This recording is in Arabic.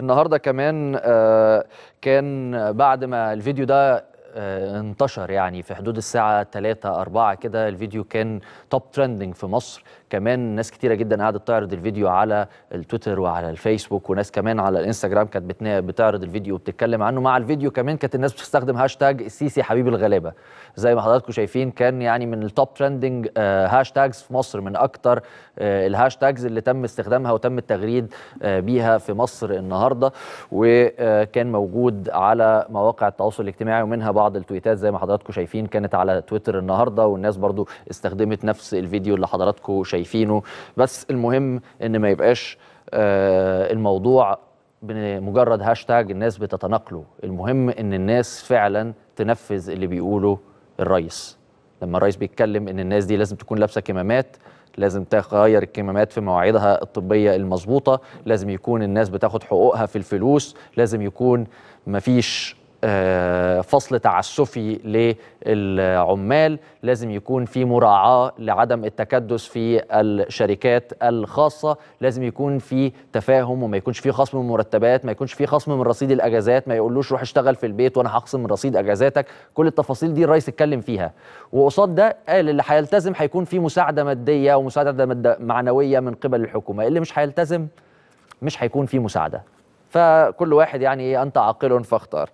النهارده كمان آه، كان بعد ما الفيديو ده آه، انتشر يعني في حدود الساعة 3 4 كده الفيديو كان توب ترندنج في مصر كمان ناس كتيرة جدا قعدت تعرض الفيديو على التويتر وعلى الفيسبوك وناس كمان على الانستجرام كانت بتعرض الفيديو وبتتكلم عنه مع الفيديو كمان كانت الناس بتستخدم هاشتاج السيسي حبيب الغلابة زي ما حضراتكم شايفين كان يعني من التوب ترندنج هاشتاجز في مصر من أكتر آه، الهاشتاجز اللي تم استخدامها وتم التغريد آه، بيها في مصر النهاردة وكان موجود على مواقع التواصل الاجتماعي ومنها بعض التويتات زي ما حضراتكم شايفين كانت على تويتر النهارده والناس برضو استخدمت نفس الفيديو اللي حضراتكم شايفينه بس المهم ان ما يبقاش آه الموضوع بمجرد هاشتاج الناس بتتناقله المهم ان الناس فعلا تنفذ اللي بيقوله الرئيس لما الرئيس بيتكلم ان الناس دي لازم تكون لابسه كمامات لازم تغير الكمامات في مواعيدها الطبيه المظبوطه لازم يكون الناس بتاخد حقوقها في الفلوس لازم يكون مفيش فصل تعسفي للعمال لازم يكون في مراعاة لعدم التكدس في الشركات الخاصة لازم يكون في تفاهم وما يكونش في خصم من مرتبات ما يكونش في خصم من رصيد الأجازات ما يقولوش روح اشتغل في البيت وأنا هخصم من رصيد أجازاتك كل التفاصيل دي الرئيس اتكلم فيها وقصاد ده قال اللي هيلتزم هيكون في مساعدة مادية ومساعدة معنوية من قبل الحكومة اللي مش هيلتزم مش هيكون في مساعدة فكل واحد يعني إيه، أنت عاقل فاختار